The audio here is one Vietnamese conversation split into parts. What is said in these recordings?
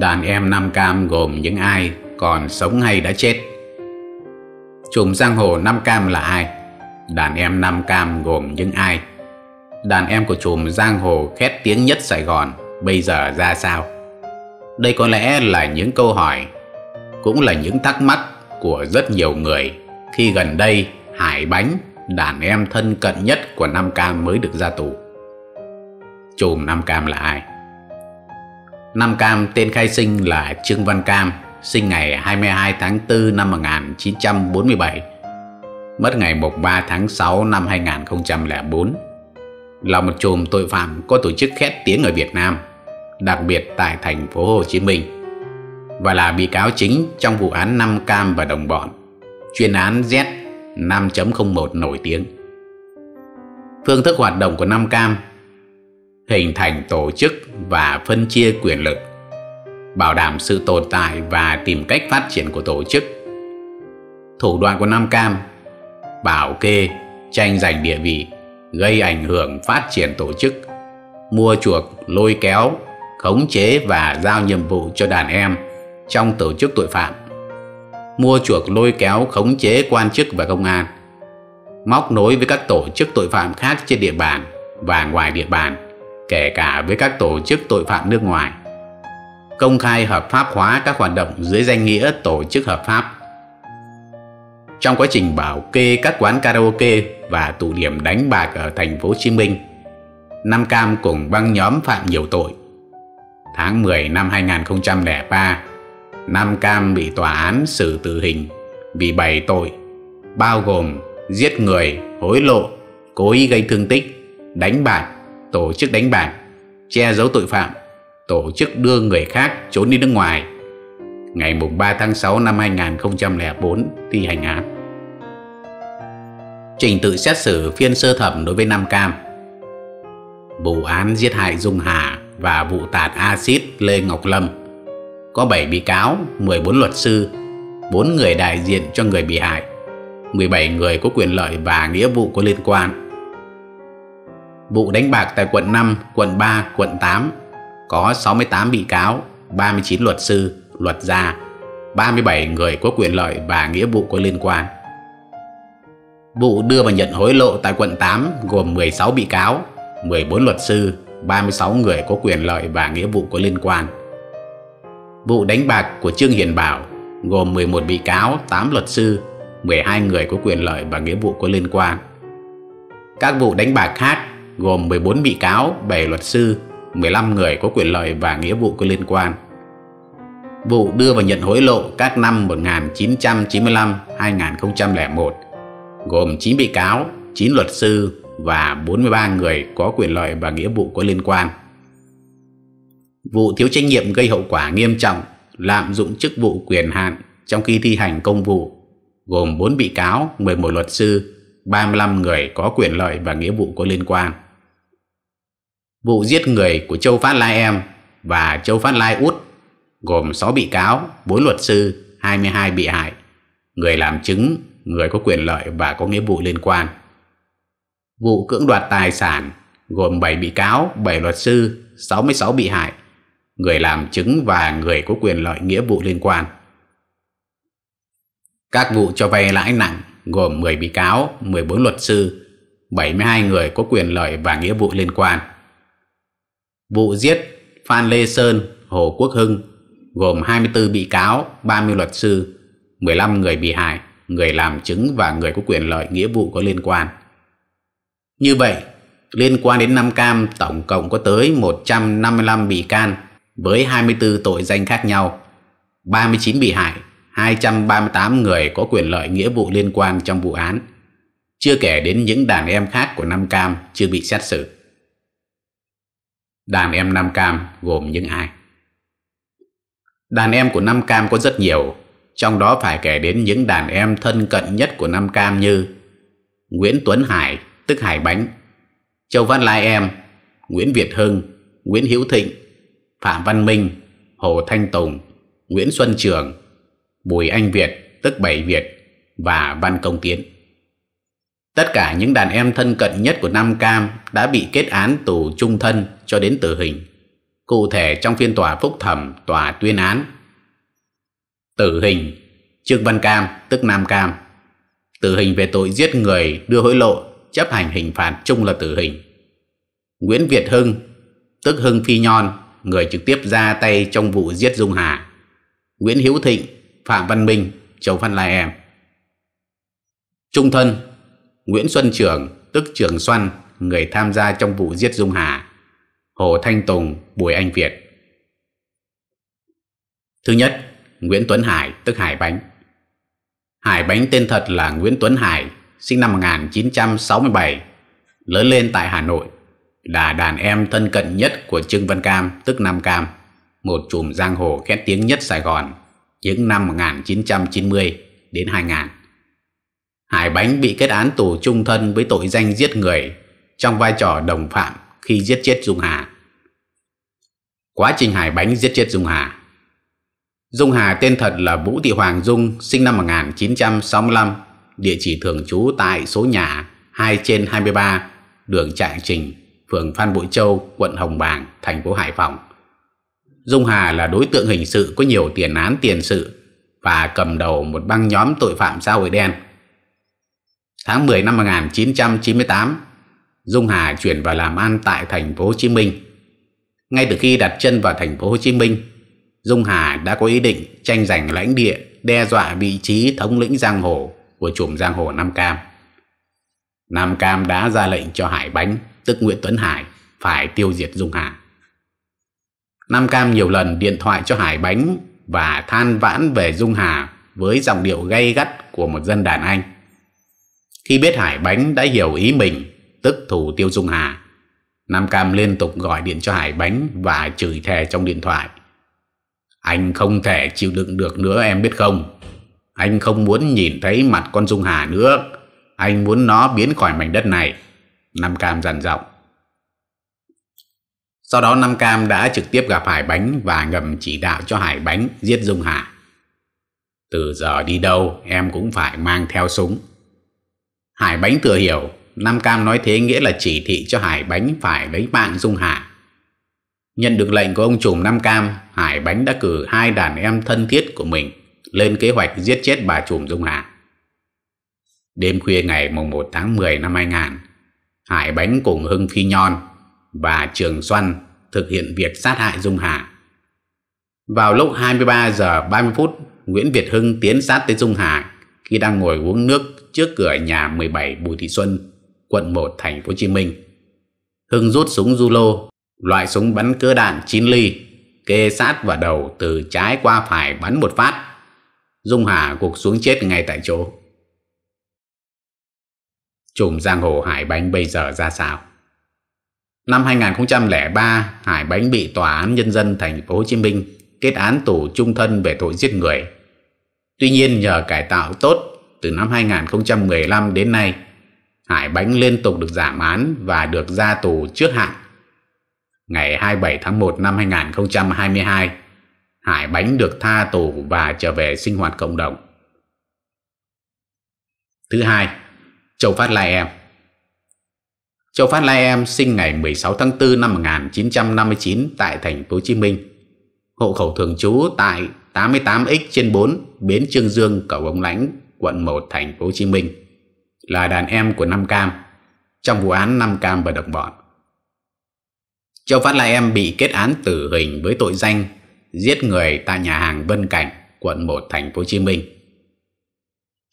Đàn em Nam Cam gồm những ai còn sống hay đã chết Trùm giang hồ Nam Cam là ai? Đàn em Nam Cam gồm những ai? Đàn em của Trùm giang hồ khét tiếng nhất Sài Gòn bây giờ ra sao? Đây có lẽ là những câu hỏi Cũng là những thắc mắc của rất nhiều người Khi gần đây Hải Bánh Đàn em thân cận nhất của Nam Cam mới được ra tù Trùm Nam Cam là ai? Nam Cam tên khai sinh là Trương Văn Cam, sinh ngày 22 tháng 4 năm 1947, mất ngày 3 tháng 6 năm 2004. Là một chùm tội phạm có tổ chức khét tiếng ở Việt Nam, đặc biệt tại thành phố Hồ Chí Minh, và là bị cáo chính trong vụ án Nam Cam và đồng bọn, chuyên án Z 5.01 nổi tiếng. Phương thức hoạt động của Nam Cam hình thành tổ chức và phân chia quyền lực, bảo đảm sự tồn tại và tìm cách phát triển của tổ chức. Thủ đoạn của Nam Cam bảo kê, tranh giành địa vị, gây ảnh hưởng phát triển tổ chức, mua chuộc, lôi kéo, khống chế và giao nhiệm vụ cho đàn em trong tổ chức tội phạm, mua chuộc lôi kéo khống chế quan chức và công an, móc nối với các tổ chức tội phạm khác trên địa bàn và ngoài địa bàn kể cả với các tổ chức tội phạm nước ngoài công khai hợp pháp hóa các hoạt động dưới danh nghĩa tổ chức hợp pháp trong quá trình bảo kê các quán karaoke và tụ điểm đánh bạc ở thành phố Hồ Chí Minh, Nam Cam cùng băng nhóm phạm nhiều tội. Tháng 10 năm 2003, Nam Cam bị tòa án xử tử hình vì bảy tội, bao gồm giết người, hối lộ, cố ý gây thương tích, đánh bạc, tổ chức đánh bạc, che giấu tội phạm, tổ chức đưa người khác trốn đi nước ngoài. Ngày 3 tháng 6 năm 2004 thi hành án. Trình tự xét xử phiên sơ thẩm đối với Nam Cam. Vụ án giết hại Dung Hà và vụ tạt axit Lê Ngọc Lâm có 7 bị cáo, 14 luật sư, 4 người đại diện cho người bị hại, 17 người có quyền lợi và nghĩa vụ có liên quan. Vụ đánh bạc tại quận 5, quận 3, quận 8 có 68 bị cáo, 39 luật sư, luật gia, 37 người có quyền lợi và nghĩa vụ có liên quan. Vụ đưa và nhận hối lộ tại quận 8 gồm 16 bị cáo, 14 luật sư, 36 người có quyền lợi và nghĩa vụ có liên quan. Vụ đánh bạc của Trương Hiền Bảo gồm 11 bị cáo, 8 luật sư, 12 người có quyền lợi và nghĩa vụ có liên quan. Các vụ đánh bạc khác gồm 14 bị cáo, 7 luật sư, 15 người có quyền lợi và nghĩa vụ có liên quan. Vụ đưa và nhận hối lộ các năm 1995-2001 gồm 9 bị cáo, 9 luật sư và 43 người có quyền lợi và nghĩa vụ có liên quan. Vụ thiếu trách nhiệm gây hậu quả nghiêm trọng, lạm dụng chức vụ quyền hạn trong khi thi hành công vụ gồm 4 bị cáo, 11 luật sư, 35 người có quyền lợi và nghĩa vụ có liên quan vụ giết người của Châu Phát Lai Em và Châu Phát Lai Út gồm 6 bị cáo, 4 luật sư, 22 bị hại, người làm chứng, người có quyền lợi và có nghĩa vụ liên quan. Vụ cưỡng đoạt tài sản gồm 7 bị cáo, 7 luật sư, 66 bị hại, người làm chứng và người có quyền lợi nghĩa vụ liên quan. Các vụ cho vay lãi nặng gồm 10 bị cáo, 14 luật sư, 72 người có quyền lợi và nghĩa vụ liên quan. Vụ giết Phan Lê Sơn, Hồ Quốc Hưng gồm 24 bị cáo, 30 luật sư, 15 người bị hại, người làm chứng và người có quyền lợi nghĩa vụ có liên quan. Như vậy, liên quan đến Nam Cam tổng cộng có tới 155 bị can với 24 tội danh khác nhau, 39 bị hại, 238 người có quyền lợi nghĩa vụ liên quan trong vụ án, chưa kể đến những đàn em khác của Nam Cam chưa bị xét xử đàn em Nam Cam gồm những ai? Đàn em của Nam Cam có rất nhiều, trong đó phải kể đến những đàn em thân cận nhất của Nam Cam như Nguyễn Tuấn Hải, tức Hải Bánh, Châu Văn Lai Em, Nguyễn Việt Hưng, Nguyễn Hữu Thịnh, Phạm Văn Minh, Hồ Thanh Tùng, Nguyễn Xuân Trường, Bùi Anh Việt, tức Bảy Việt và Văn Công Tiến. Tất cả những đàn em thân cận nhất của Nam Cam đã bị kết án tù trung thân cho đến tử hình. Cụ thể trong phiên tòa phúc thẩm tòa tuyên án Tử hình Trương Văn Cam tức Nam Cam Tử hình về tội giết người đưa hối lộ chấp hành hình phạt chung là tử hình Nguyễn Việt Hưng tức Hưng Phi Nhon người trực tiếp ra tay trong vụ giết Dung Hà Nguyễn Hiếu Thịnh Phạm Văn Minh Châu Văn Lai Em Trung thân Nguyễn Xuân Trường, tức Trường Xuân, người tham gia trong vụ giết Dung Hà, Hồ Thanh Tùng, Bùi Anh Việt. Thứ nhất, Nguyễn Tuấn Hải, tức Hải Bánh. Hải Bánh tên thật là Nguyễn Tuấn Hải, sinh năm 1967, lớn lên tại Hà Nội, là đàn em thân cận nhất của Trương Văn Cam, tức Nam Cam, một chùm giang hồ khét tiếng nhất Sài Gòn những năm 1990 đến 2000. Hải Bánh bị kết án tù trung thân với tội danh giết người trong vai trò đồng phạm khi giết chết Dung Hà. Quá trình Hải Bánh giết chết Dung Hà Dung Hà tên thật là Vũ Thị Hoàng Dung, sinh năm 1965, địa chỉ thường trú tại số nhà 2 trên 23, đường Trạng Trình, phường Phan Bội Châu, quận Hồng Bàng, thành phố Hải Phòng. Dung Hà là đối tượng hình sự có nhiều tiền án tiền sự và cầm đầu một băng nhóm tội phạm xã hội đen Tháng 10 năm 1998, Dung Hà chuyển vào làm ăn tại thành phố Hồ Chí Minh. Ngay từ khi đặt chân vào thành phố Hồ Chí Minh, Dung Hà đã có ý định tranh giành lãnh địa, đe dọa vị trí thống lĩnh giang hồ của chùm giang hồ Nam Cam. Nam Cam đã ra lệnh cho Hải Bánh, tức Nguyễn Tuấn Hải, phải tiêu diệt Dung Hà. Nam Cam nhiều lần điện thoại cho Hải Bánh và than vãn về Dung Hà với giọng điệu gay gắt của một dân đàn anh. Khi biết Hải Bánh đã hiểu ý mình, tức thủ tiêu Dung Hà, Nam Cam liên tục gọi điện cho Hải Bánh và chửi thề trong điện thoại. Anh không thể chịu đựng được nữa em biết không? Anh không muốn nhìn thấy mặt con Dung Hà nữa. Anh muốn nó biến khỏi mảnh đất này. Nam Cam dằn giọng. Sau đó Nam Cam đã trực tiếp gặp Hải Bánh và ngầm chỉ đạo cho Hải Bánh giết Dung Hà. Từ giờ đi đâu em cũng phải mang theo súng Hải Bánh thừa hiểu Nam Cam nói thế nghĩa là chỉ thị cho Hải Bánh phải lấy mạng Dung Hạ. Nhận được lệnh của ông trùm Nam Cam, Hải Bánh đã cử hai đàn em thân thiết của mình lên kế hoạch giết chết bà trùm Dung Hạ. Đêm khuya ngày mùng 1 tháng 10 năm 2000, Hải Bánh cùng Hưng Phi Nhon và Trường Xuân thực hiện việc sát hại Dung Hà. Vào lúc 23 giờ 30 phút, Nguyễn Việt Hưng tiến sát tới Dung Hà khi đang ngồi uống nước trước cửa nhà 17 Bùi Thị Xuân, quận 1 thành phố Hồ Chí Minh. Hưng rút súng Zulo, loại súng bắn cỡ đạn 9 ly, kê sát vào đầu từ trái qua phải bắn một phát. Dung Hà gục xuống chết ngay tại chỗ. Trùm giang hồ Hải Bánh bây giờ ra sao? Năm 2003, Hải Bánh bị Tòa án Nhân dân thành phố Hồ Chí Minh kết án tù trung thân về tội giết người Tuy nhiên nhờ cải tạo tốt từ năm 2015 đến nay, Hải Bánh liên tục được giảm án và được ra tù trước hạn. Ngày 27 tháng 1 năm 2022, Hải Bánh được tha tù và trở về sinh hoạt cộng đồng. Thứ hai, Châu Phát Lai Em Châu Phát Lai Em sinh ngày 16 tháng 4 năm 1959 tại thành phố Hồ Chí Minh hộ khẩu thường trú tại 88X trên 4, Bến Trương Dương, Cầu Bóng lãnh quận 1, thành phố Hồ Chí Minh, là đàn em của Nam Cam trong vụ án Nam Cam và đồng bọn. Châu Phát là Em bị kết án tử hình với tội danh giết người tại nhà hàng Vân Cảnh, quận 1, thành phố Hồ Chí Minh.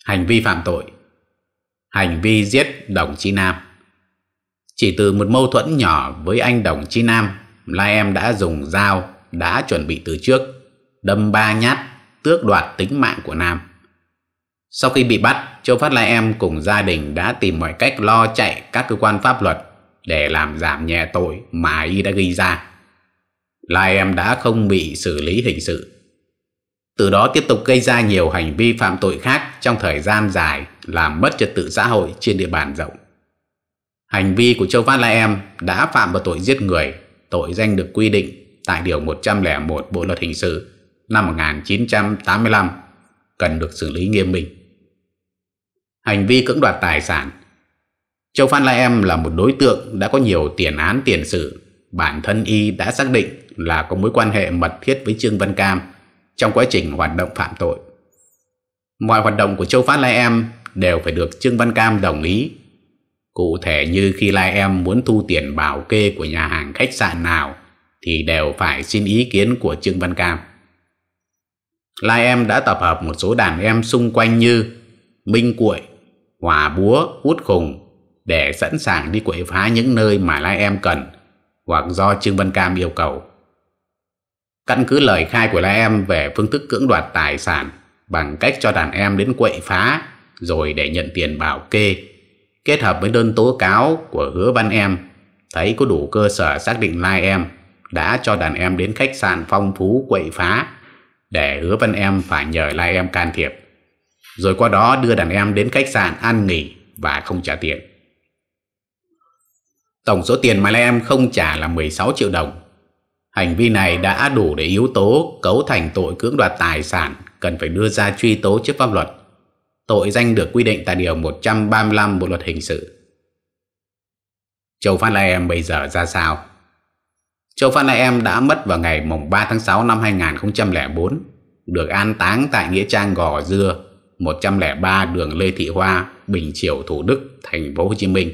Hành vi phạm tội Hành vi giết Đồng Chí Nam Chỉ từ một mâu thuẫn nhỏ với anh Đồng Chí Nam, Lai Em đã dùng dao đã chuẩn bị từ trước, đâm ba nhát, tước đoạt tính mạng của Nam. Sau khi bị bắt, Châu Phát Lai Em cùng gia đình đã tìm mọi cách lo chạy các cơ quan pháp luật để làm giảm nhẹ tội mà y đã gây ra. Lai Em đã không bị xử lý hình sự. Từ đó tiếp tục gây ra nhiều hành vi phạm tội khác trong thời gian dài làm mất trật tự xã hội trên địa bàn rộng. Hành vi của Châu Phát Lai Em đã phạm vào tội giết người, tội danh được quy định tại Điều 101 Bộ Luật Hình sự năm 1985 cần được xử lý nghiêm minh. Hành vi cưỡng đoạt tài sản Châu Phan Lai Em là một đối tượng đã có nhiều tiền án tiền sự. Bản thân y đã xác định là có mối quan hệ mật thiết với Trương Văn Cam trong quá trình hoạt động phạm tội. Mọi hoạt động của Châu Phan Lai Em đều phải được Trương Văn Cam đồng ý. Cụ thể như khi Lai Em muốn thu tiền bảo kê của nhà hàng khách sạn nào thì đều phải xin ý kiến của Trương Văn Cam. Lai em đã tập hợp một số đàn em xung quanh như Minh Cuội, Hòa Búa, Út Khùng để sẵn sàng đi quậy phá những nơi mà Lai em cần hoặc do Trương Văn Cam yêu cầu. Căn cứ lời khai của Lai em về phương thức cưỡng đoạt tài sản bằng cách cho đàn em đến quậy phá rồi để nhận tiền bảo kê kết hợp với đơn tố cáo của hứa văn em thấy có đủ cơ sở xác định lai em đã cho đàn em đến khách sạn phong phú quậy phá để hứa văn em phải nhờ lai em can thiệp rồi qua đó đưa đàn em đến khách sạn ăn nghỉ và không trả tiền. Tổng số tiền mà Lai em không trả là 16 triệu đồng. Hành vi này đã đủ để yếu tố cấu thành tội cưỡng đoạt tài sản cần phải đưa ra truy tố trước pháp luật. Tội danh được quy định tại Điều 135 Bộ Luật Hình Sự. Châu Phát Lai em bây giờ ra sao? Châu Phan Lai Em đã mất vào ngày mùng 3 tháng 6 năm 2004, được an táng tại Nghĩa Trang Gò Dưa, 103 đường Lê Thị Hoa, Bình Triều, Thủ Đức, thành phố Hồ Chí Minh.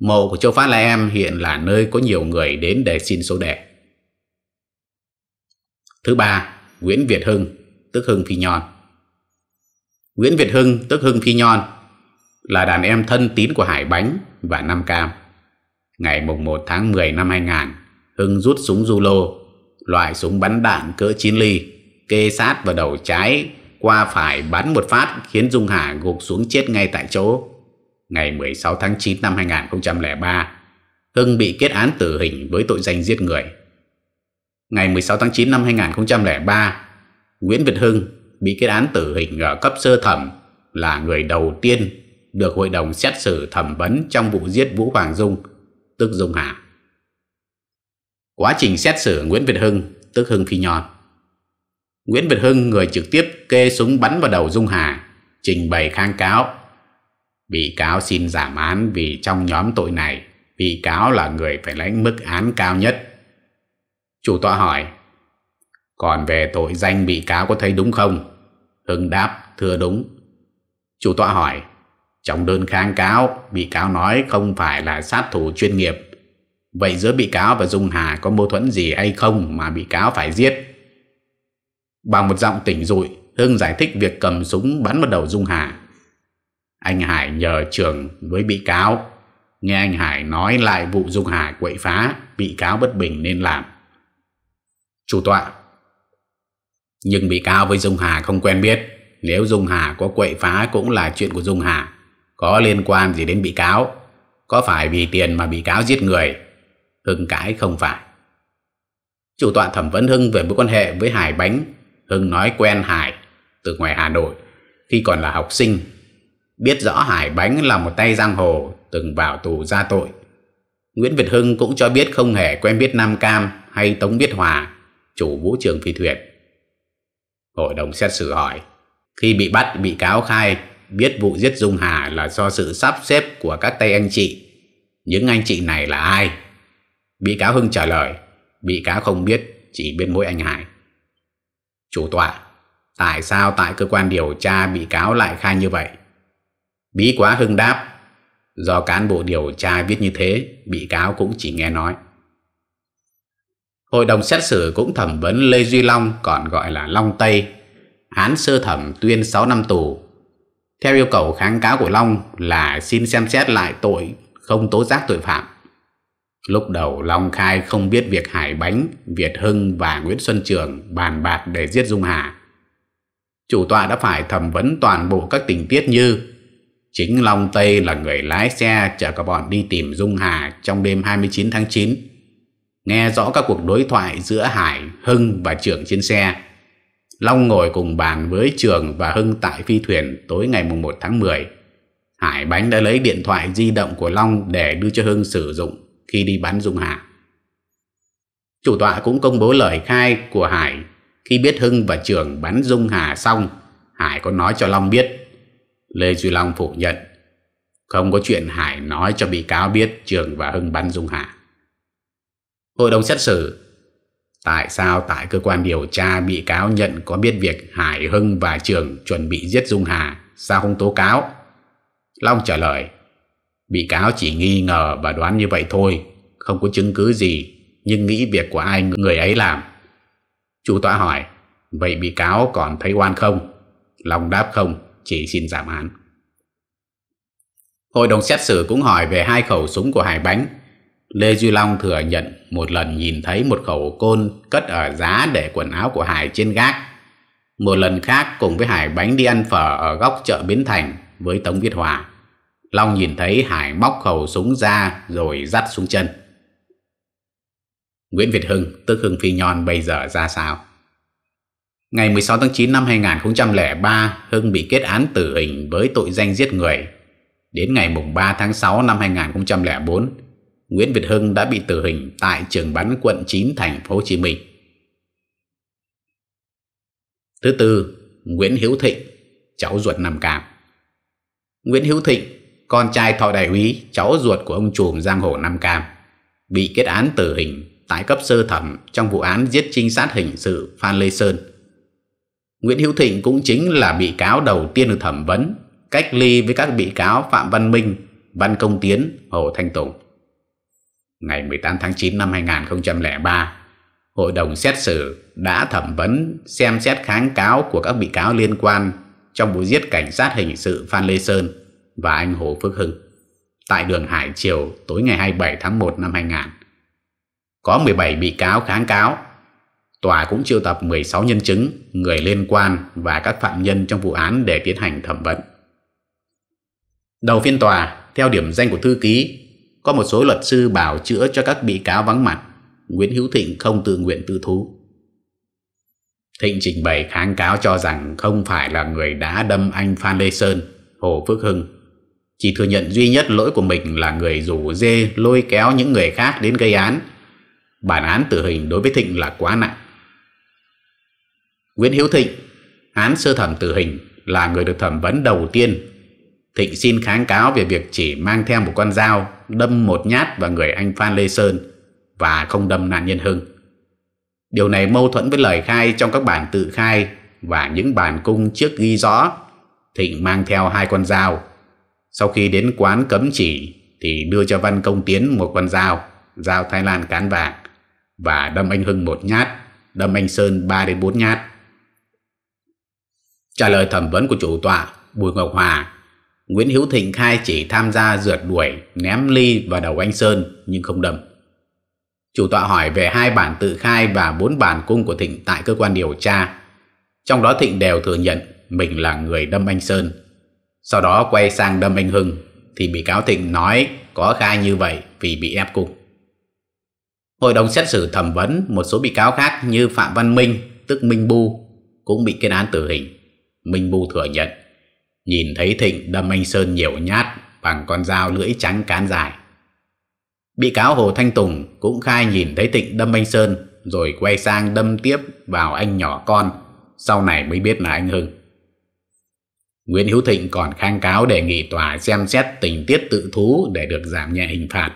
Mộ của Châu Phan Lai Em hiện là nơi có nhiều người đến để xin số đẻ. Thứ ba, Nguyễn Việt Hưng, tức Hưng Phi Nhon. Nguyễn Việt Hưng, tức Hưng Phi Nhon, là đàn em thân tín của Hải Bánh và Nam Cam. Ngày mùng 1 tháng 10 năm 2000, Hưng rút súng du lô, loại súng bắn đạn cỡ 9 ly, kê sát vào đầu trái, qua phải bắn một phát khiến Dung Hà gục xuống chết ngay tại chỗ. Ngày 16 tháng 9 năm 2003, Hưng bị kết án tử hình với tội danh giết người. Ngày 16 tháng 9 năm 2003, Nguyễn Việt Hưng bị kết án tử hình ở cấp sơ thẩm là người đầu tiên được hội đồng xét xử thẩm vấn trong vụ giết Vũ Hoàng Dung, tức Dung Hà. Quá trình xét xử Nguyễn Việt Hưng, tức Hưng Phi nhọn. Nguyễn Việt Hưng người trực tiếp kê súng bắn vào đầu Dung Hà, trình bày kháng cáo. Bị cáo xin giảm án vì trong nhóm tội này, bị cáo là người phải lãnh mức án cao nhất. Chủ tọa hỏi, còn về tội danh bị cáo có thấy đúng không? Hưng đáp, thưa đúng. Chủ tọa hỏi, trong đơn kháng cáo, bị cáo nói không phải là sát thủ chuyên nghiệp Vậy giữa bị cáo và Dung Hà có mâu thuẫn gì hay không mà bị cáo phải giết? Bằng một giọng tỉnh rụi, Hưng giải thích việc cầm súng bắn vào đầu Dung Hà. Anh Hải nhờ trường với bị cáo. Nghe anh Hải nói lại vụ Dung Hà quậy phá, bị cáo bất bình nên làm. Chủ tọa Nhưng bị cáo với Dung Hà không quen biết. Nếu Dung Hà có quậy phá cũng là chuyện của Dung Hà. Có liên quan gì đến bị cáo? Có phải vì tiền mà bị cáo giết người Hưng cãi không phải Chủ tọa thẩm vấn Hưng về mối quan hệ với Hải Bánh Hưng nói quen Hải từ ngoài Hà Nội khi còn là học sinh Biết rõ Hải Bánh là một tay giang hồ từng vào tù ra tội Nguyễn Việt Hưng cũng cho biết không hề quen biết Nam Cam hay Tống Biết Hòa chủ vũ trường phi thuyền Hội đồng xét xử hỏi Khi bị bắt bị cáo khai biết vụ giết Dung Hà là do sự sắp xếp của các tay anh chị. Những anh chị này là ai? Bị cáo Hưng trả lời Bị cáo không biết Chỉ biết mỗi anh Hải Chủ tọa Tại sao tại cơ quan điều tra bị cáo lại khai như vậy Bí quá Hưng đáp Do cán bộ điều tra viết như thế Bị cáo cũng chỉ nghe nói Hội đồng xét xử cũng thẩm vấn Lê Duy Long Còn gọi là Long Tây Án sơ thẩm tuyên 6 năm tù Theo yêu cầu kháng cáo của Long Là xin xem xét lại tội Không tố giác tội phạm Lúc đầu Long Khai không biết việc Hải Bánh, Việt Hưng và Nguyễn Xuân Trường bàn bạc để giết Dung Hà. Chủ tọa đã phải thẩm vấn toàn bộ các tình tiết như Chính Long Tây là người lái xe chở cả bọn đi tìm Dung Hà trong đêm 29 tháng 9. Nghe rõ các cuộc đối thoại giữa Hải, Hưng và Trường trên xe. Long ngồi cùng bàn với Trường và Hưng tại phi thuyền tối ngày 1 tháng 10. Hải Bánh đã lấy điện thoại di động của Long để đưa cho Hưng sử dụng khi đi bắn Dung Hạ. Chủ tọa cũng công bố lời khai của Hải khi biết Hưng và Trường bắn Dung Hà xong, Hải có nói cho Long biết. Lê Duy Long phủ nhận, không có chuyện Hải nói cho bị cáo biết Trường và Hưng bắn Dung Hà. Hội đồng xét xử Tại sao tại cơ quan điều tra bị cáo nhận có biết việc Hải Hưng và Trường chuẩn bị giết Dung Hà, sao không tố cáo? Long trả lời Bị cáo chỉ nghi ngờ và đoán như vậy thôi, không có chứng cứ gì, nhưng nghĩ việc của ai người ấy làm. Chú tọa hỏi, vậy bị cáo còn thấy oan không? Lòng đáp không, chỉ xin giảm án. Hội đồng xét xử cũng hỏi về hai khẩu súng của Hải Bánh. Lê Duy Long thừa nhận một lần nhìn thấy một khẩu côn cất ở giá để quần áo của Hải trên gác. Một lần khác cùng với Hải Bánh đi ăn phở ở góc chợ Bến Thành với Tống Viết Hòa. Long nhìn thấy Hải móc khẩu súng ra rồi dắt xuống chân. Nguyễn Việt Hưng, tức Hưng Phi Nhon bây giờ ra sao? Ngày 16 tháng 9 năm 2003, Hưng bị kết án tử hình với tội danh giết người. Đến ngày 3 tháng 6 năm 2004, Nguyễn Việt Hưng đã bị tử hình tại trường bắn quận 9 thành phố Hồ Chí Minh. Thứ tư, Nguyễn Hiếu Thịnh, cháu ruột Nam Cam. Nguyễn Hiếu Thịnh con trai thọ đại úy, cháu ruột của ông trùm giang hồ Nam Cam, bị kết án tử hình tại cấp sơ thẩm trong vụ án giết trinh sát hình sự Phan Lê Sơn. Nguyễn Hữu Thịnh cũng chính là bị cáo đầu tiên được thẩm vấn, cách ly với các bị cáo Phạm Văn Minh, Văn Công Tiến, Hồ Thanh Tùng. Ngày 18 tháng 9 năm 2003, hội đồng xét xử đã thẩm vấn xem xét kháng cáo của các bị cáo liên quan trong vụ giết cảnh sát hình sự Phan Lê Sơn và anh Hồ Phước Hưng tại đường Hải Triều tối ngày 27 tháng 1 năm 2000. Có 17 bị cáo kháng cáo. Tòa cũng triệu tập 16 nhân chứng, người liên quan và các phạm nhân trong vụ án để tiến hành thẩm vấn. Đầu phiên tòa, theo điểm danh của thư ký, có một số luật sư bảo chữa cho các bị cáo vắng mặt. Nguyễn Hữu Thịnh không tự nguyện tự thú. Thịnh trình bày kháng cáo cho rằng không phải là người đã đâm anh Phan Lê Sơn, Hồ Phước Hưng chỉ thừa nhận duy nhất lỗi của mình là người rủ dê lôi kéo những người khác đến gây án. Bản án tử hình đối với Thịnh là quá nặng. Nguyễn Hiếu Thịnh, án sơ thẩm tử hình là người được thẩm vấn đầu tiên. Thịnh xin kháng cáo về việc chỉ mang theo một con dao đâm một nhát vào người anh Phan Lê Sơn và không đâm nạn nhân Hưng. Điều này mâu thuẫn với lời khai trong các bản tự khai và những bản cung trước ghi rõ Thịnh mang theo hai con dao sau khi đến quán cấm chỉ thì đưa cho Văn Công Tiến một con dao, dao Thái Lan cán vàng và đâm anh Hưng một nhát, đâm anh Sơn 3 đến 4 nhát. Trả lời thẩm vấn của chủ tọa Bùi Ngọc Hòa, Nguyễn hiếu Thịnh khai chỉ tham gia rượt đuổi, ném ly vào đầu anh Sơn nhưng không đâm. Chủ tọa hỏi về hai bản tự khai và bốn bản cung của Thịnh tại cơ quan điều tra. Trong đó Thịnh đều thừa nhận mình là người đâm anh Sơn sau đó quay sang đâm anh Hưng Thì bị cáo Thịnh nói có khai như vậy vì bị ép cùng Hội đồng xét xử thẩm vấn một số bị cáo khác như Phạm Văn Minh tức Minh Bu cũng bị kết án tử hình Minh Bu thừa nhận Nhìn thấy Thịnh đâm anh Sơn nhiều nhát bằng con dao lưỡi trắng cán dài Bị cáo Hồ Thanh Tùng cũng khai nhìn thấy Thịnh đâm anh Sơn rồi quay sang đâm tiếp vào anh nhỏ con, sau này mới biết là anh Hưng. Nguyễn Hữu Thịnh còn kháng cáo đề nghị tòa xem xét tình tiết tự thú để được giảm nhẹ hình phạt.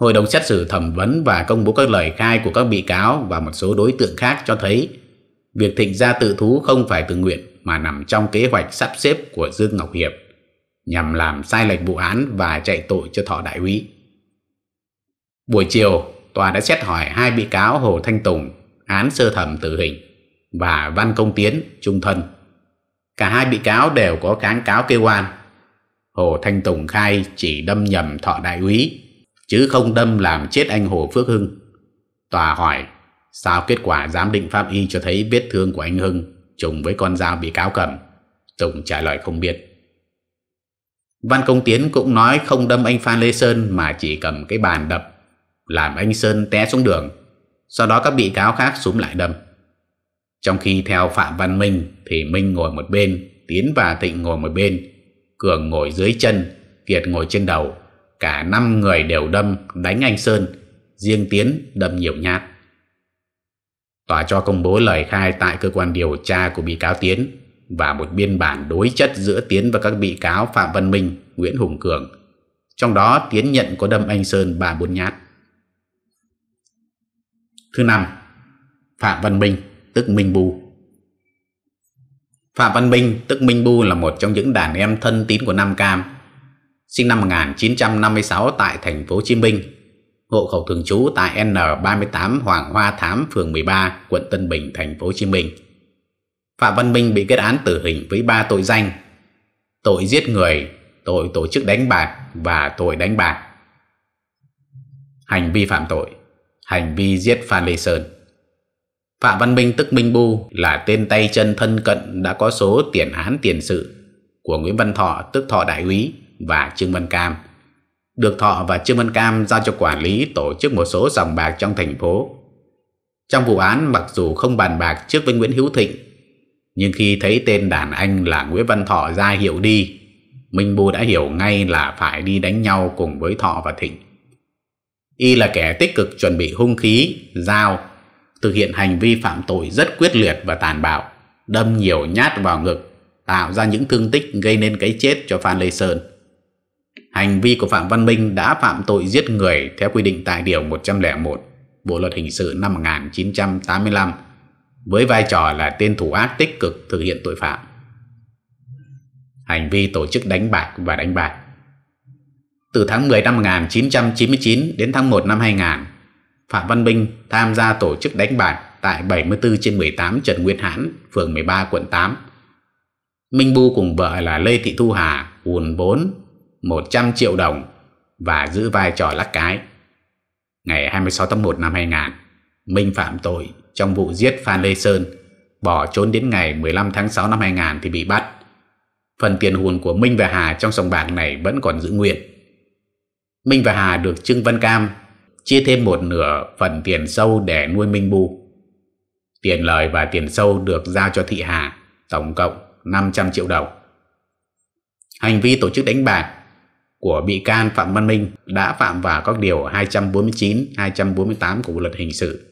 Hội đồng xét xử thẩm vấn và công bố các lời khai của các bị cáo và một số đối tượng khác cho thấy việc Thịnh ra tự thú không phải tự nguyện mà nằm trong kế hoạch sắp xếp của Dương Ngọc Hiệp nhằm làm sai lệch vụ án và chạy tội cho thọ đại úy. Buổi chiều, tòa đã xét hỏi hai bị cáo Hồ Thanh Tùng, án sơ thẩm tử hình, và Văn Công Tiến, trung thân. Cả hai bị cáo đều có kháng cáo kêu oan. Hồ Thanh Tùng khai chỉ đâm nhầm thọ đại úy, chứ không đâm làm chết anh Hồ Phước Hưng. Tòa hỏi, sao kết quả giám định pháp y cho thấy vết thương của anh Hưng trùng với con dao bị cáo cầm? Tùng trả lời không biết. Văn Công Tiến cũng nói không đâm anh Phan Lê Sơn mà chỉ cầm cái bàn đập, làm anh Sơn té xuống đường. Sau đó các bị cáo khác súng lại đâm. Trong khi theo Phạm Văn Minh thì Minh ngồi một bên, Tiến và Thịnh ngồi một bên, Cường ngồi dưới chân, Kiệt ngồi trên đầu. Cả năm người đều đâm đánh anh Sơn, riêng Tiến đâm nhiều nhát. Tòa cho công bố lời khai tại cơ quan điều tra của bị cáo Tiến và một biên bản đối chất giữa Tiến và các bị cáo Phạm Văn Minh, Nguyễn Hùng Cường. Trong đó Tiến nhận có đâm anh Sơn ba bốn nhát. Thứ năm, Phạm Văn Minh tức Minh Bu. Phạm Văn Minh tức Minh Bu là một trong những đàn em thân tín của Nam Cam, sinh năm 1956 tại thành phố Hồ Chí Minh, hộ khẩu thường trú tại N38 Hoàng Hoa Thám phường 13, quận Tân Bình, thành phố Hồ Chí Minh. Phạm Văn Minh bị kết án tử hình với 3 tội danh: tội giết người, tội tổ chức đánh bạc và tội đánh bạc. Hành vi phạm tội: hành vi giết Phan Lê Sơn. Phạm Văn Minh tức Minh Bu là tên tay chân thân cận đã có số tiền án tiền sự của Nguyễn Văn Thọ tức Thọ Đại úy và Trương Văn Cam. Được Thọ và Trương Văn Cam giao cho quản lý tổ chức một số dòng bạc trong thành phố. Trong vụ án mặc dù không bàn bạc trước với Nguyễn Hữu Thịnh, nhưng khi thấy tên đàn anh là Nguyễn Văn Thọ ra hiệu đi, Minh Bu đã hiểu ngay là phải đi đánh nhau cùng với Thọ và Thịnh. Y là kẻ tích cực chuẩn bị hung khí, dao thực hiện hành vi phạm tội rất quyết liệt và tàn bạo, đâm nhiều nhát vào ngực, tạo ra những thương tích gây nên cái chết cho Phan Lê Sơn. Hành vi của Phạm Văn Minh đã phạm tội giết người theo quy định tại Điều 101 Bộ Luật Hình sự năm 1985 với vai trò là tên thủ ác tích cực thực hiện tội phạm. Hành vi tổ chức đánh bạc và đánh bạc Từ tháng 10 năm 1999 đến tháng 1 năm 2000, Phạm Văn Minh tham gia tổ chức đánh bạc tại 74 trên 18 Trần Nguyên Hãn, phường 13, quận 8. Minh Bu cùng vợ là Lê Thị Thu Hà hùn vốn 100 triệu đồng và giữ vai trò lắc cái. Ngày 26 tháng 1 năm 2000, Minh phạm tội trong vụ giết Phan Lê Sơn, bỏ trốn đến ngày 15 tháng 6 năm 2000 thì bị bắt. Phần tiền hùn của Minh và Hà trong sòng bạc này vẫn còn giữ nguyên. Minh và Hà được Trương Văn Cam chia thêm một nửa phần tiền sâu để nuôi Minh Bu. Tiền lời và tiền sâu được giao cho Thị Hà, tổng cộng 500 triệu đồng. Hành vi tổ chức đánh bạc của bị can Phạm Văn Minh đã phạm vào các điều 249, 248 của Bộ luật hình sự.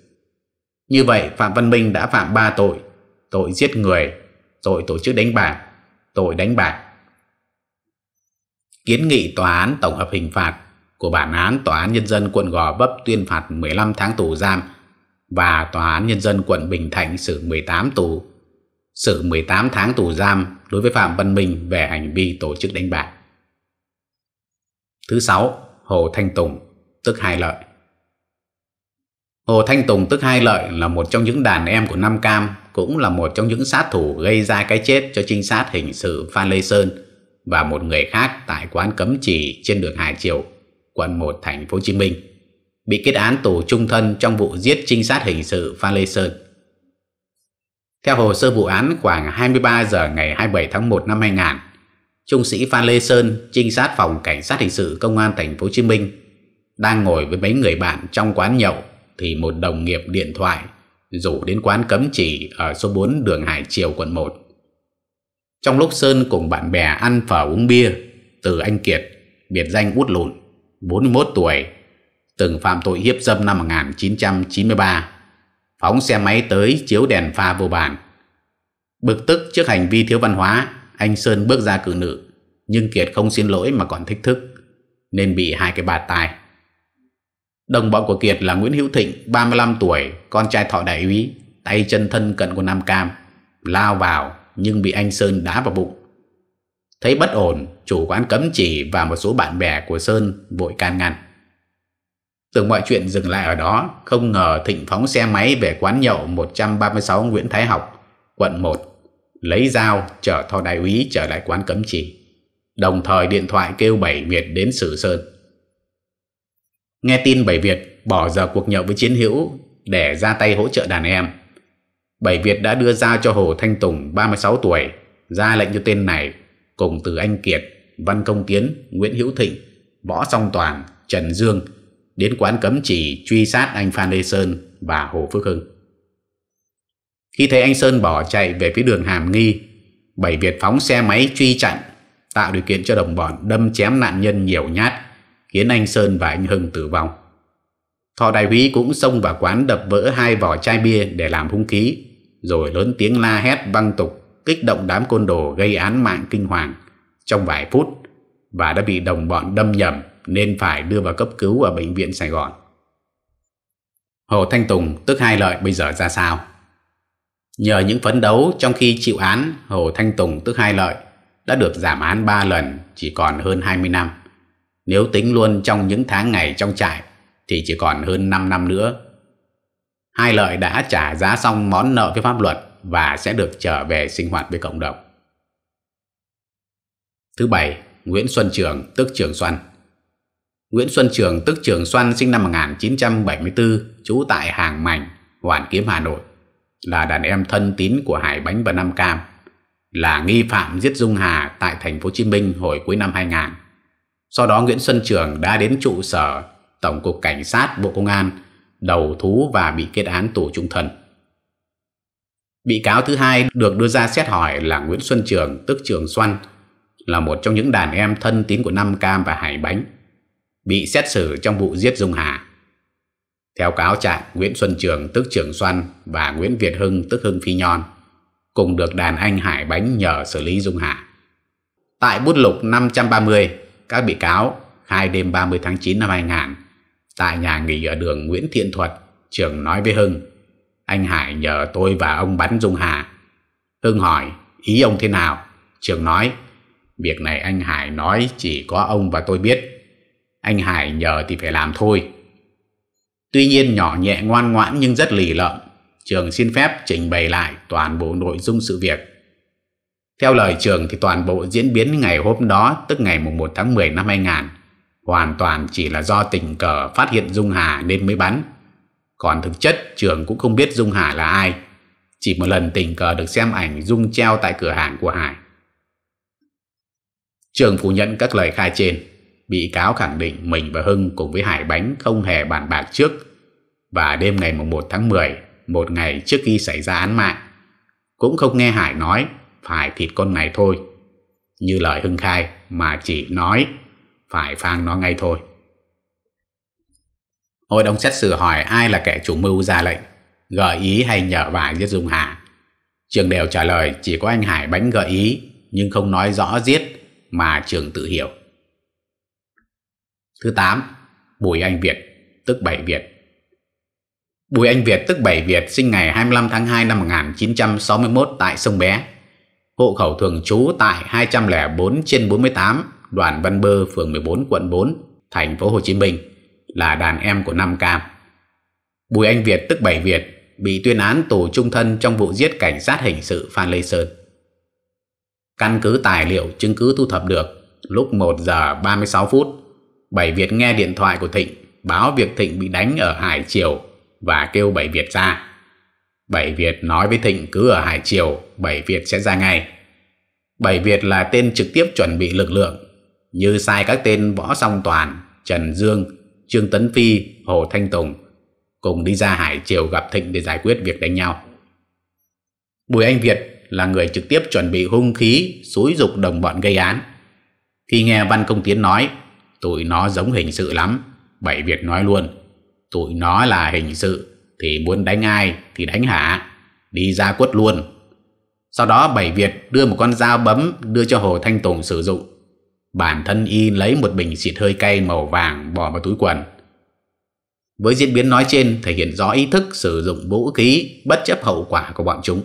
Như vậy, Phạm Văn Minh đã phạm 3 tội: tội giết người, tội tổ chức đánh bạc, tội đánh bạc. Kiến nghị tòa án tổng hợp hình phạt của bản án Tòa án Nhân dân quận Gò Vấp tuyên phạt 15 tháng tù giam và Tòa án Nhân dân quận Bình Thạnh xử 18 tù xử 18 tháng tù giam đối với Phạm Văn Minh về hành vi tổ chức đánh bạc. Thứ sáu, Hồ Thanh Tùng, tức Hai Lợi. Hồ Thanh Tùng tức Hai Lợi là một trong những đàn em của Nam Cam, cũng là một trong những sát thủ gây ra cái chết cho trinh sát hình sự Phan Lê Sơn và một người khác tại quán cấm chỉ trên đường Hải Triều quận 1 thành phố Hồ Chí Minh, bị kết án tù trung thân trong vụ giết trinh sát hình sự Phan Lê Sơn. Theo hồ sơ vụ án khoảng 23 giờ ngày 27 tháng 1 năm 2000, trung sĩ Phan Lê Sơn, trinh sát phòng cảnh sát hình sự công an thành phố Hồ Chí Minh, đang ngồi với mấy người bạn trong quán nhậu thì một đồng nghiệp điện thoại rủ đến quán cấm chỉ ở số 4 đường Hải Triều quận 1. Trong lúc Sơn cùng bạn bè ăn phở uống bia, từ anh Kiệt, biệt danh út lùn, 41 tuổi, từng phạm tội hiếp dâm năm 1993, phóng xe máy tới chiếu đèn pha vô bản. Bực tức trước hành vi thiếu văn hóa, anh Sơn bước ra cử nữ, nhưng Kiệt không xin lỗi mà còn thích thức, nên bị hai cái bạt tai. Đồng bọn của Kiệt là Nguyễn Hữu Thịnh, 35 tuổi, con trai thọ đại úy, tay chân thân cận của Nam Cam, lao vào nhưng bị anh Sơn đá vào bụng. Thấy bất ổn, chủ quán cấm chỉ và một số bạn bè của Sơn vội can ngăn. Tưởng mọi chuyện dừng lại ở đó, không ngờ Thịnh phóng xe máy về quán nhậu 136 Nguyễn Thái Học, quận 1, lấy dao chở thò đại úy trở lại quán cấm chỉ. Đồng thời điện thoại kêu Bảy Việt đến xử Sơn. Nghe tin Bảy Việt bỏ giờ cuộc nhậu với chiến hữu để ra tay hỗ trợ đàn em. Bảy Việt đã đưa dao cho Hồ Thanh Tùng 36 tuổi, ra lệnh cho tên này cùng từ Anh Kiệt, Văn Công Tiến, Nguyễn Hữu Thịnh, Võ Song Toàn, Trần Dương đến quán cấm chỉ truy sát anh Phan Lê Sơn và Hồ Phước Hưng. Khi thấy anh Sơn bỏ chạy về phía đường Hàm Nghi, bảy Việt phóng xe máy truy chặn, tạo điều kiện cho đồng bọn đâm chém nạn nhân nhiều nhát, khiến anh Sơn và anh Hưng tử vong. Thọ Đại Húy cũng xông vào quán đập vỡ hai vỏ chai bia để làm hung khí, rồi lớn tiếng la hét văng tục kích động đám côn đồ gây án mạng kinh hoàng trong vài phút và đã bị đồng bọn đâm nhầm nên phải đưa vào cấp cứu ở bệnh viện Sài Gòn. Hồ Thanh Tùng tức hai lợi bây giờ ra sao? Nhờ những phấn đấu trong khi chịu án, Hồ Thanh Tùng tức hai lợi đã được giảm án 3 lần chỉ còn hơn 20 năm. Nếu tính luôn trong những tháng ngày trong trại thì chỉ còn hơn 5 năm nữa. Hai lợi đã trả giá xong món nợ với pháp luật và sẽ được trở về sinh hoạt với cộng đồng. Thứ bảy, Nguyễn Xuân Trường, tức Trường Xuân. Nguyễn Xuân Trường, tức Trường Xuân, sinh năm 1974, trú tại Hàng Mảnh, Hoàn Kiếm, Hà Nội, là đàn em thân tín của Hải Bánh và Nam Cam, là nghi phạm giết Dung Hà tại thành phố Hồ Chí Minh hồi cuối năm 2000. Sau đó Nguyễn Xuân Trường đã đến trụ sở Tổng cục Cảnh sát Bộ Công an đầu thú và bị kết án tù trung thân. Bị cáo thứ hai được đưa ra xét hỏi là Nguyễn Xuân Trường, tức Trường Xuân, là một trong những đàn em thân tín của Nam Cam và Hải Bánh, bị xét xử trong vụ giết Dung Hà. Theo cáo trạng, Nguyễn Xuân Trường, tức Trường Xuân, và Nguyễn Việt Hưng, tức Hưng Phi Nhon, cùng được đàn anh Hải Bánh nhờ xử lý Dung Hà. Tại bút lục 530, các bị cáo khai đêm 30 tháng 9 năm 2000, tại nhà nghỉ ở đường Nguyễn Thiện Thuật, Trường nói với Hưng, anh Hải nhờ tôi và ông bắn Dung Hà Hưng hỏi ý ông thế nào Trường nói Việc này anh Hải nói chỉ có ông và tôi biết Anh Hải nhờ thì phải làm thôi Tuy nhiên nhỏ nhẹ ngoan ngoãn nhưng rất lì lợm Trường xin phép trình bày lại toàn bộ nội dung sự việc Theo lời trường thì toàn bộ diễn biến ngày hôm đó Tức ngày 1 tháng 10 năm 2000 Hoàn toàn chỉ là do tình cờ phát hiện Dung Hà nên mới bắn còn thực chất Trường cũng không biết Dung Hải là ai Chỉ một lần tình cờ được xem ảnh Dung treo tại cửa hàng của Hải Trường phủ nhận các lời khai trên Bị cáo khẳng định mình và Hưng cùng với Hải Bánh không hề bàn bạc trước Và đêm ngày 1 tháng 10 Một ngày trước khi xảy ra án mạng Cũng không nghe Hải nói Phải thịt con này thôi Như lời Hưng khai Mà chỉ nói Phải phang nó ngay thôi Hội đồng xét xử hỏi ai là kẻ chủ mưu ra lệnh, gợi ý hay nhờ vả giết Dung Hà. Trường đều trả lời chỉ có anh Hải bánh gợi ý nhưng không nói rõ giết mà trường tự hiểu. Thứ 8. Bùi Anh Việt, tức Bảy Việt Bùi Anh Việt tức Bảy Việt sinh ngày 25 tháng 2 năm 1961 tại Sông Bé. Hộ khẩu thường trú tại 204 trên 48 Đoàn Văn Bơ, phường 14, quận 4, thành phố Hồ Chí Minh là đàn em của Nam Cam. Bùi Anh Việt tức Bảy Việt bị tuyên án tù trung thân trong vụ giết cảnh sát hình sự Phan Lê Sơn. Căn cứ tài liệu chứng cứ thu thập được, lúc 1 giờ 36 phút, Bảy Việt nghe điện thoại của Thịnh báo việc Thịnh bị đánh ở Hải Triều và kêu Bảy Việt ra. Bảy Việt nói với Thịnh cứ ở Hải Triều, Bảy Việt sẽ ra ngay. Bảy Việt là tên trực tiếp chuẩn bị lực lượng, như sai các tên Võ Song Toàn, Trần Dương, Trương Tấn Phi, Hồ Thanh Tùng cùng đi ra Hải Triều gặp Thịnh để giải quyết việc đánh nhau. Bùi Anh Việt là người trực tiếp chuẩn bị hung khí, xúi dục đồng bọn gây án. Khi nghe Văn Công Tiến nói, tụi nó giống hình sự lắm, bảy Việt nói luôn, tụi nó là hình sự, thì muốn đánh ai thì đánh hả, đi ra quất luôn. Sau đó bảy Việt đưa một con dao bấm đưa cho Hồ Thanh Tùng sử dụng Bản thân y lấy một bình xịt hơi cay màu vàng bỏ vào túi quần. Với diễn biến nói trên thể hiện rõ ý thức sử dụng vũ khí bất chấp hậu quả của bọn chúng.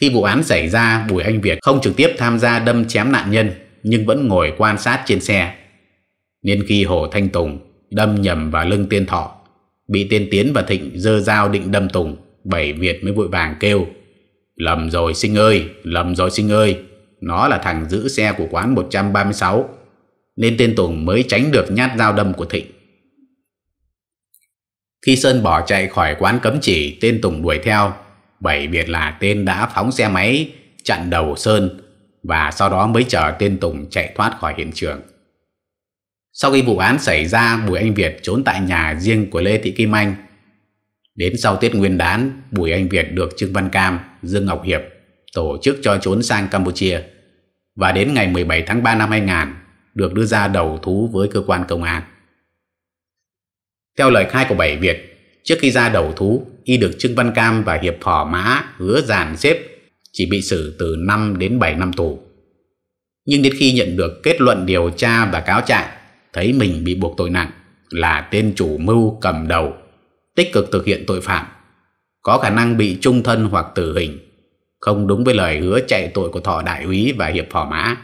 Khi vụ án xảy ra, Bùi Anh Việt không trực tiếp tham gia đâm chém nạn nhân nhưng vẫn ngồi quan sát trên xe. Nên khi Hồ Thanh Tùng đâm nhầm vào lưng tiên thọ, bị tiên Tiến và Thịnh dơ dao định đâm Tùng, bảy Việt mới vội vàng kêu Lầm rồi sinh ơi, lầm rồi sinh ơi nó là thằng giữ xe của quán 136 Nên tên Tùng mới tránh được nhát dao đâm của Thịnh Khi Sơn bỏ chạy khỏi quán cấm chỉ Tên Tùng đuổi theo Bảy biệt là tên đã phóng xe máy Chặn đầu Sơn Và sau đó mới chờ tên Tùng chạy thoát khỏi hiện trường Sau khi vụ án xảy ra Bùi Anh Việt trốn tại nhà riêng của Lê Thị Kim Anh Đến sau Tết Nguyên đán, Bùi Anh Việt được Trương Văn Cam, Dương Ngọc Hiệp tổ chức cho trốn sang Campuchia và đến ngày 17 tháng 3 năm 2000 được đưa ra đầu thú với cơ quan công an. Theo lời khai của Bảy Việt, trước khi ra đầu thú, y được Trương Văn Cam và Hiệp Phỏ Mã hứa giàn xếp chỉ bị xử từ 5 đến 7 năm tù. Nhưng đến khi nhận được kết luận điều tra và cáo trạng, thấy mình bị buộc tội nặng là tên chủ mưu cầm đầu, tích cực thực hiện tội phạm, có khả năng bị trung thân hoặc tử hình không đúng với lời hứa chạy tội của thọ đại úy và hiệp phò mã.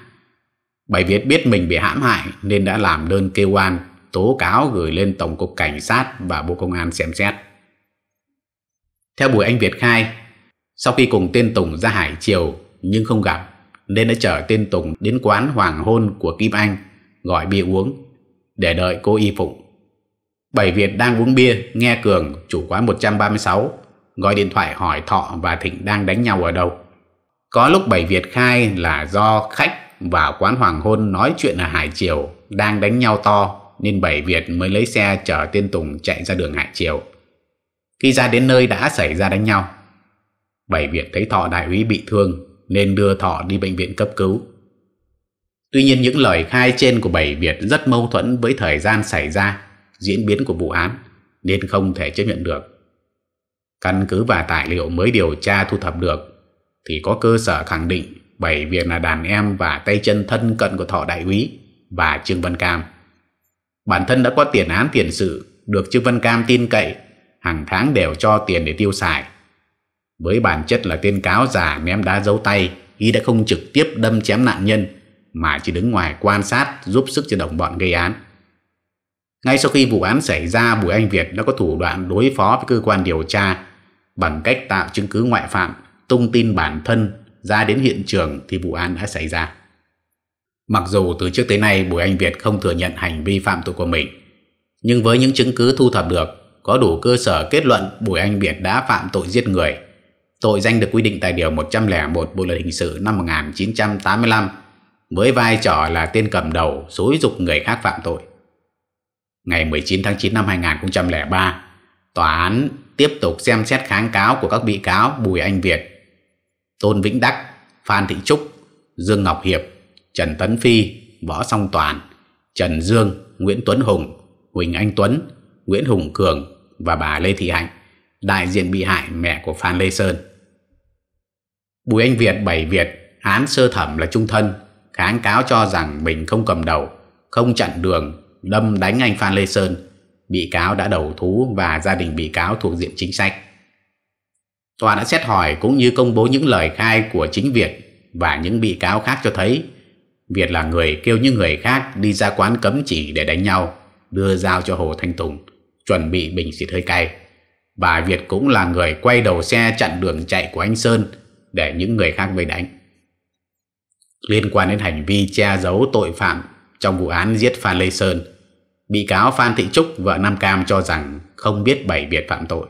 Bảy Việt biết mình bị hãm hại nên đã làm đơn kêu oan, tố cáo gửi lên Tổng cục Cảnh sát và Bộ Công an xem xét. Theo Bùi Anh Việt khai, sau khi cùng tên Tùng ra Hải Triều nhưng không gặp, nên đã chở tên Tùng đến quán hoàng hôn của Kim Anh, gọi bia uống, để đợi cô Y Phụng. Bảy Việt đang uống bia, nghe Cường, chủ quán 136, gọi điện thoại hỏi Thọ và Thịnh đang đánh nhau ở đâu. Có lúc Bảy Việt khai là do khách vào quán hoàng hôn nói chuyện ở Hải Triều đang đánh nhau to nên Bảy Việt mới lấy xe chở Tiên Tùng chạy ra đường Hải Triều. Khi ra đến nơi đã xảy ra đánh nhau, Bảy Việt thấy Thọ đại úy bị thương nên đưa Thọ đi bệnh viện cấp cứu. Tuy nhiên những lời khai trên của Bảy Việt rất mâu thuẫn với thời gian xảy ra, diễn biến của vụ án nên không thể chấp nhận được. Căn cứ và tài liệu mới điều tra thu thập được thì có cơ sở khẳng định bảy việc là đàn em và tay chân thân cận của Thọ Đại úy và Trương Văn Cam. Bản thân đã có tiền án tiền sự, được Trương Văn Cam tin cậy, hàng tháng đều cho tiền để tiêu xài. Với bản chất là tên cáo giả ném đá giấu tay, y đã không trực tiếp đâm chém nạn nhân mà chỉ đứng ngoài quan sát giúp sức cho đồng bọn gây án. Ngay sau khi vụ án xảy ra, Bùi Anh Việt đã có thủ đoạn đối phó với cơ quan điều tra bằng cách tạo chứng cứ ngoại phạm, tung tin bản thân ra đến hiện trường thì vụ án đã xảy ra. Mặc dù từ trước tới nay Bùi Anh Việt không thừa nhận hành vi phạm tội của mình, nhưng với những chứng cứ thu thập được, có đủ cơ sở kết luận Bùi Anh Việt đã phạm tội giết người. Tội danh được quy định tại Điều 101 Bộ Luật Hình sự năm 1985 với vai trò là tên cầm đầu xúi dục người khác phạm tội. Ngày 19 tháng 9 năm 2003, Tòa án tiếp tục xem xét kháng cáo của các bị cáo Bùi Anh Việt, Tôn Vĩnh Đắc, Phan Thị Trúc, Dương Ngọc Hiệp, Trần Tấn Phi, Võ Song Toàn, Trần Dương, Nguyễn Tuấn Hùng, Huỳnh Anh Tuấn, Nguyễn Hùng Cường và bà Lê Thị Hạnh, đại diện bị hại mẹ của Phan Lê Sơn. Bùi Anh Việt bảy Việt án sơ thẩm là trung thân, kháng cáo cho rằng mình không cầm đầu, không chặn đường, đâm đánh anh Phan Lê Sơn bị cáo đã đầu thú và gia đình bị cáo thuộc diện chính sách. Tòa đã xét hỏi cũng như công bố những lời khai của chính Việt và những bị cáo khác cho thấy Việt là người kêu những người khác đi ra quán cấm chỉ để đánh nhau, đưa dao cho Hồ Thanh Tùng, chuẩn bị bình xịt hơi cay. và Việt cũng là người quay đầu xe chặn đường chạy của anh Sơn để những người khác vây đánh. Liên quan đến hành vi che giấu tội phạm trong vụ án giết Phan Lê Sơn, Bị cáo Phan Thị Trúc vợ Nam Cam cho rằng không biết Bảy Việt phạm tội.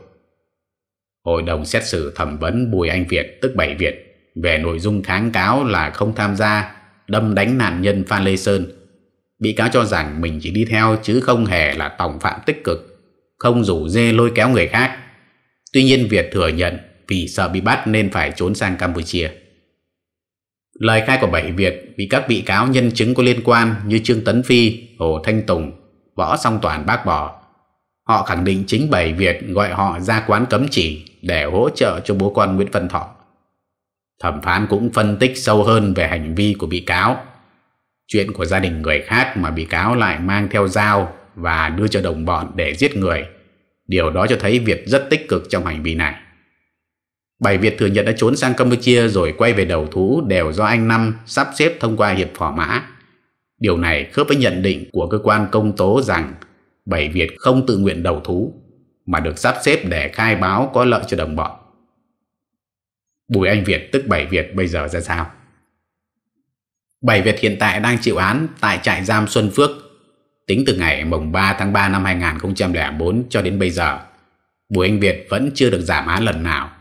Hội đồng xét xử thẩm vấn Bùi Anh Việt tức Bảy Việt về nội dung kháng cáo là không tham gia đâm đánh nạn nhân Phan Lê Sơn. Bị cáo cho rằng mình chỉ đi theo chứ không hề là tổng phạm tích cực, không rủ dê lôi kéo người khác. Tuy nhiên Việt thừa nhận vì sợ bị bắt nên phải trốn sang Campuchia. Lời khai của Bảy Việt bị các bị cáo nhân chứng có liên quan như Trương Tấn Phi, Hồ Thanh Tùng Võ Song Toàn bác bỏ. Họ khẳng định chính Bảy Việt gọi họ ra quán cấm chỉ để hỗ trợ cho bố con Nguyễn Văn Thọ. Thẩm phán cũng phân tích sâu hơn về hành vi của bị cáo. Chuyện của gia đình người khác mà bị cáo lại mang theo dao và đưa cho đồng bọn để giết người. Điều đó cho thấy Việt rất tích cực trong hành vi này. Bảy Việt thừa nhận đã trốn sang Campuchia rồi quay về đầu thú đều do anh Năm sắp xếp thông qua hiệp phỏ mã. Điều này khớp với nhận định của cơ quan công tố rằng Bảy Việt không tự nguyện đầu thú mà được sắp xếp để khai báo có lợi cho đồng bọn. Bùi Anh Việt tức Bảy Việt bây giờ ra sao? Bảy Việt hiện tại đang chịu án tại trại giam Xuân Phước. Tính từ ngày mùng 3 tháng 3 năm 2004 cho đến bây giờ, Bùi Anh Việt vẫn chưa được giảm án lần nào.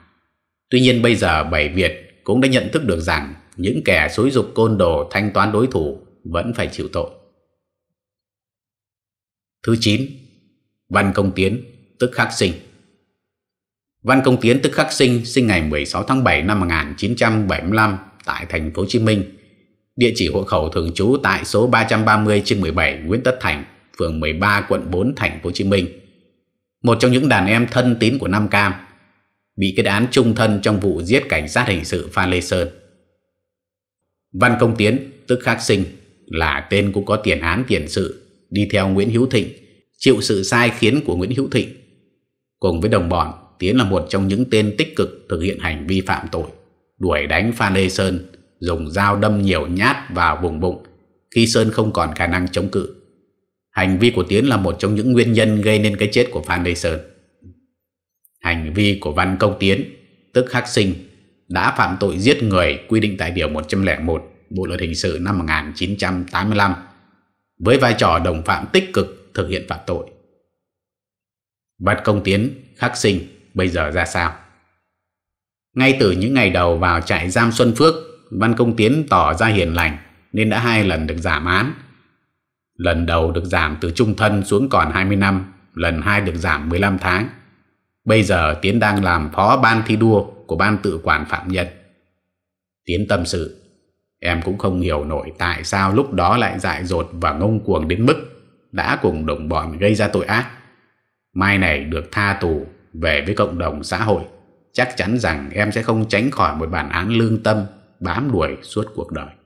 Tuy nhiên bây giờ Bảy Việt cũng đã nhận thức được rằng những kẻ xúi dục côn đồ thanh toán đối thủ vẫn phải chịu tội. Thứ 9. Văn Công Tiến, tức Khắc Sinh Văn Công Tiến tức Khắc Sinh sinh ngày 16 tháng 7 năm 1975 tại thành phố Hồ Chí Minh. Địa chỉ hộ khẩu thường trú tại số 330 trên 17 Nguyễn Tất Thành, phường 13, quận 4, thành phố Hồ Chí Minh. Một trong những đàn em thân tín của Nam Cam, bị kết án trung thân trong vụ giết cảnh sát hình sự Phan Lê Sơn. Văn Công Tiến, tức Khắc Sinh, là tên cũng có tiền án tiền sự đi theo Nguyễn Hữu Thịnh, chịu sự sai khiến của Nguyễn Hữu Thịnh. Cùng với đồng bọn, Tiến là một trong những tên tích cực thực hiện hành vi phạm tội, đuổi đánh Phan Lê Sơn, dùng dao đâm nhiều nhát vào vùng bụng khi Sơn không còn khả năng chống cự. Hành vi của Tiến là một trong những nguyên nhân gây nên cái chết của Phan Lê Sơn. Hành vi của Văn Công Tiến, tức Hắc Sinh, đã phạm tội giết người quy định tại Điều 101 Bộ luật hình sự năm 1985 với vai trò đồng phạm tích cực thực hiện phạm tội. Bạch Công Tiến, Khắc Sinh bây giờ ra sao? Ngay từ những ngày đầu vào trại giam Xuân Phước, Văn Công Tiến tỏ ra hiền lành nên đã hai lần được giảm án. Lần đầu được giảm từ trung thân xuống còn 20 năm, lần hai được giảm 15 tháng. Bây giờ Tiến đang làm phó ban thi đua của ban tự quản phạm nhân. Tiến tâm sự Em cũng không hiểu nổi tại sao lúc đó lại dại dột và ngông cuồng đến mức đã cùng đồng bọn gây ra tội ác. Mai này được tha tù về với cộng đồng xã hội, chắc chắn rằng em sẽ không tránh khỏi một bản án lương tâm bám đuổi suốt cuộc đời.